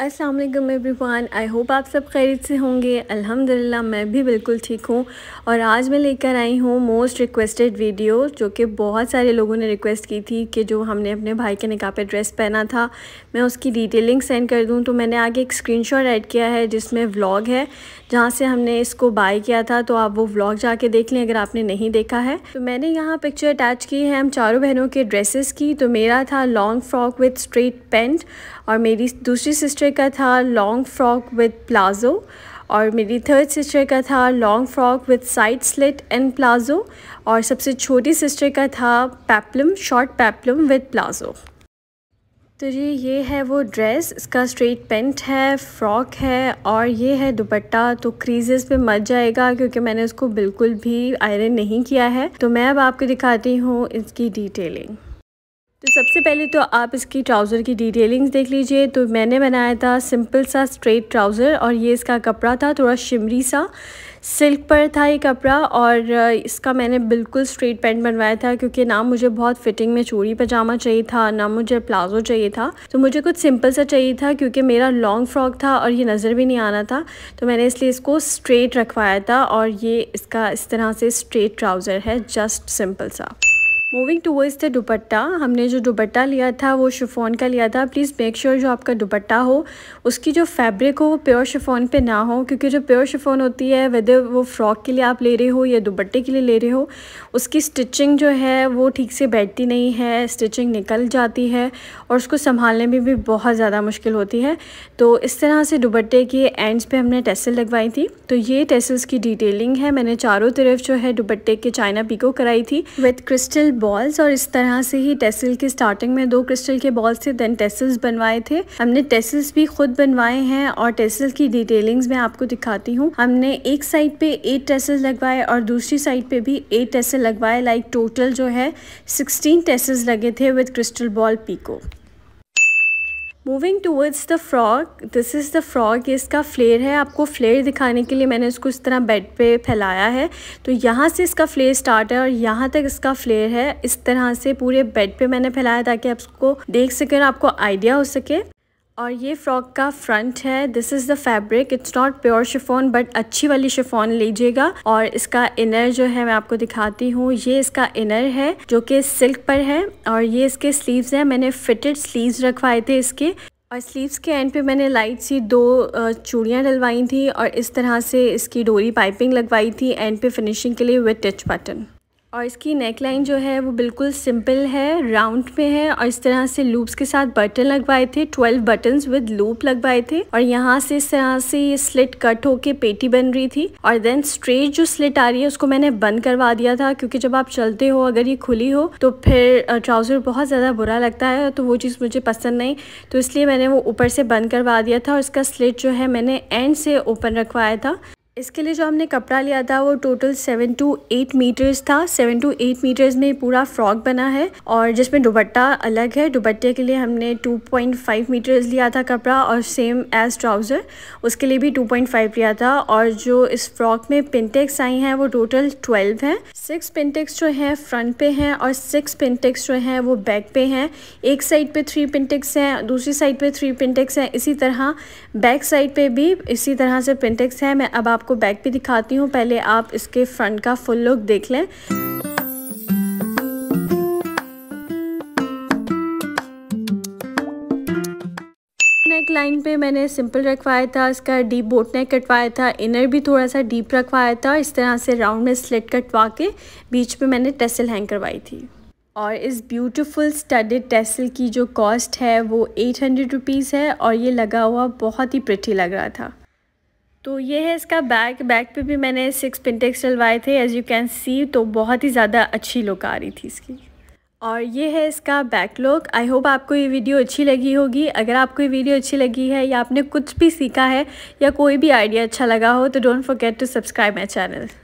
अस्सलाम वालेकुम everyone I hope आप सब खैरियत से होंगे अल्हम्दुलिल्लाह मैं भी बिल्कुल ठीक हूँ और आज मैं लेकर आई हूँ मोस्ट रिक्वेस्टेड वीडियो जो कि बहुत सारे लोगों ने रिक्वेस्ट की थी कि जो हमने अपने भाई के निकाह पे ड्रेस पहना था मैं उसकी डिटेलिंग सेंड कर दूँ तो मैंने आगे एक स्क्रीन शॉट ऐड किया है जिसमें व्लॉग है जहाँ से हमने इसको बाय किया था तो आप वो व्लॉग जाके देख लें अगर आपने नहीं देखा है तो मैंने यहाँ पिक्चर अटैच की है हम चारों बहनों के ड्रेसेस की तो मेरा था long frock with straight pant और मेरी दूसरी सिस्टर सिस्टर का था लॉन्ग फ्रॉक विद प्लाज़ो और मेरी थर्ड सिस्टर का था long frock with side slit and palazzo और सबसे छोटी सिस्टर का था peplum short peplum with palazzo तो जी ये है वो ड्रेस इसका स्ट्रेट पेंट है फ्रॉक है और ये है दुपट्टा तो क्रीजेस पे मर जाएगा क्योंकि मैंने उसको बिल्कुल भी आयरन नहीं किया है तो मैं अब आपको दिखाती हूँ इसकी डिटेलिंग तो सबसे पहले तो आप इसकी ट्राउज़र की डिटेलिंग्स देख लीजिए तो मैंने बनाया था सिंपल सा स्ट्रेट ट्राउज़र और ये इसका कपड़ा था थोड़ा शिमरी सा सिल्क पर था ये कपड़ा और इसका मैंने बिल्कुल स्ट्रेट पैंट बनवाया था क्योंकि ना मुझे बहुत फिटिंग में चूड़ी पजामा चाहिए था ना मुझे प्लाजो चाहिए था तो मुझे कुछ सिंपल सा चाहिए था क्योंकि मेरा लॉन्ग फ्रॉक था और ये नज़र भी नहीं आना था तो मैंने इसलिए इसको स्ट्रेट रखवाया था और ये इसका इस तरह से स्ट्रेट ट्राउज़र है जस्ट सिंपल सा मूविंग टूवर्ड्स द दुपट्टा हमने जो दुपट्टा लिया था वो शिफोन का लिया था प्लीज़ मेक श्योर जो आपका दुपट्टा हो उसकी जो फैब्रिक हो वो प्योर शिफोन पे ना हो क्योंकि जो प्योर शिफोन होती है वेदर वो फ्रॉक के लिए आप ले रहे हो या दुपट्टे के लिए ले रहे हो उसकी स्टिचिंग जो है वो ठीक से बैठती नहीं है स्टिचिंग निकल जाती है और उसको संभालने में भी बहुत ज़्यादा मुश्किल होती है तो इस तरह से दुपट्टे के एंड्स पर हमने टेसल लगवाई थी तो ये टेसल्स की डिटेलिंग है मैंने चारों तरफ जो है दुपट्टे के चाइना पिको कराई थी विथ क्रिस्टल बॉल्स और इस तरह से ही टेसिल के स्टार्टिंग में दो क्रिस्टल के बॉल्स थे देन टेसिल्स बनवाए थे हमने टेसिल्स भी खुद बनवाए हैं और टेसिल की डिटेलिंग्स मैं आपको दिखाती हूँ हमने एक साइड पे एट टेसिल लगवाए और दूसरी साइड पे भी एट टेसिल लगवाए लाइक टोटल जो है सिक्सटीन टेसिल्स लगे थे with crystal ball picot moving towards the frock this is the frock ये इसका फ्लेयर है आपको फ्लेयर दिखाने के लिए मैंने इसको इस तरह बेड पे फैलाया है तो यहाँ से इसका फ्लेयर स्टार्ट है और यहाँ तक इसका फ्लेयर है इस तरह से पूरे बेड पे मैंने फैलाया ताकि आप इसको देख सकें और आपको आइडिया हो सके और ये फ़्रॉक का फ्रंट है this is the fabric it's not pure chiffon but अच्छी वाली शिफोन लीजिएगा और इसका इनर जो है मैं आपको दिखाती हूँ ये इसका इनर है जो कि सिल्क पर है और ये इसके स्लीव्स हैं मैंने फिटेड स्लीव्स रखवाए थे इसके और स्लीव्स के एंड पे मैंने लाइट सी दो चूड़ियाँ डलवाई थी और इस तरह से इसकी डोरी पाइपिंग लगवाई थी एंड पे फिनिशिंग के लिए विथ टच बटन और इसकी नेक लाइन जो है वो बिल्कुल सिंपल है राउंड में है और इस तरह से लूप्स के साथ बटन लगवाए थे ट्वेल्व बटन्स विद लूप लगवाए थे और यहाँ से इस तरह से ये स्लिट कट होके पेटी बन रही थी और देन स्ट्रेट जो स्लिट आ रही है उसको मैंने बंद करवा दिया था क्योंकि जब आप चलते हो अगर ये खुली हो तो फिर ट्राउज़र बहुत ज़्यादा बुरा लगता है तो वो चीज़ मुझे पसंद नहीं तो इसलिए मैंने वो ऊपर से बंद करवा दिया था और इसका स्लिट जो है मैंने एंड से ओपन रखवाया था इसके लिए जो हमने कपड़ा लिया था वो total seven to eight metres था सेवन टू एट मीटर्स में पूरा फ्रॉक बना है और जिसमें दुबट्टा अलग है दुबट्टे के लिए हमने टू पॉइंट फाइव मीटर्स लिया था कपड़ा और सेम एज ट्राउज़र उसके लिए भी टू पॉइंट फाइव लिया था और जो इस फ्रॉक में पिनटेक्स आई हैं वो टोटल ट्वेल्व हैं सिक्स पिनटेक्स जो हैं फ्रंट पे हैं और सिक्स पिनटेक्स जो हैं वो बैक पे हैं एक साइड पे थ्री पिनटेक्स हैं दूसरी साइड पर थ्री पिनटेक्स हैं इसी तरह बैक साइड पे भी इसी तरह से पिनटेक्स हैं मैं अब आपको आपको बैक भी दिखाती हूँ पहले आप इसके फ्रंट का फुल लुक देख लें नेक लाइन पे मैंने सिंपल रखवाया था इसका डीप बोट नेक कटवाया था इनर भी थोड़ा सा डीप रखवाया था इस तरह से राउंड में स्लिट कटवा के बीच में मैंने टेसल हैंग करवाई थी और इस ब्यूटीफुल स्टडेड टेसल की जो कॉस्ट है वो एट हंड्रेड रुपीज़ है और ये लगा हुआ बहुत ही प्रिटी लग रहा था तो ये है इसका बैक बैक पे भी मैंने सिक्स पिनटेक्स डलवाए थे एज़ यू कैन सी तो बहुत ही ज़्यादा अच्छी लुक आ रही थी इसकी और ये है इसका बैक लुक आई होप आपको ये वीडियो अच्छी लगी होगी अगर आपको ये वीडियो अच्छी लगी है या आपने कुछ भी सीखा है या कोई भी आइडिया अच्छा लगा हो तो don't forget to subscribe my channel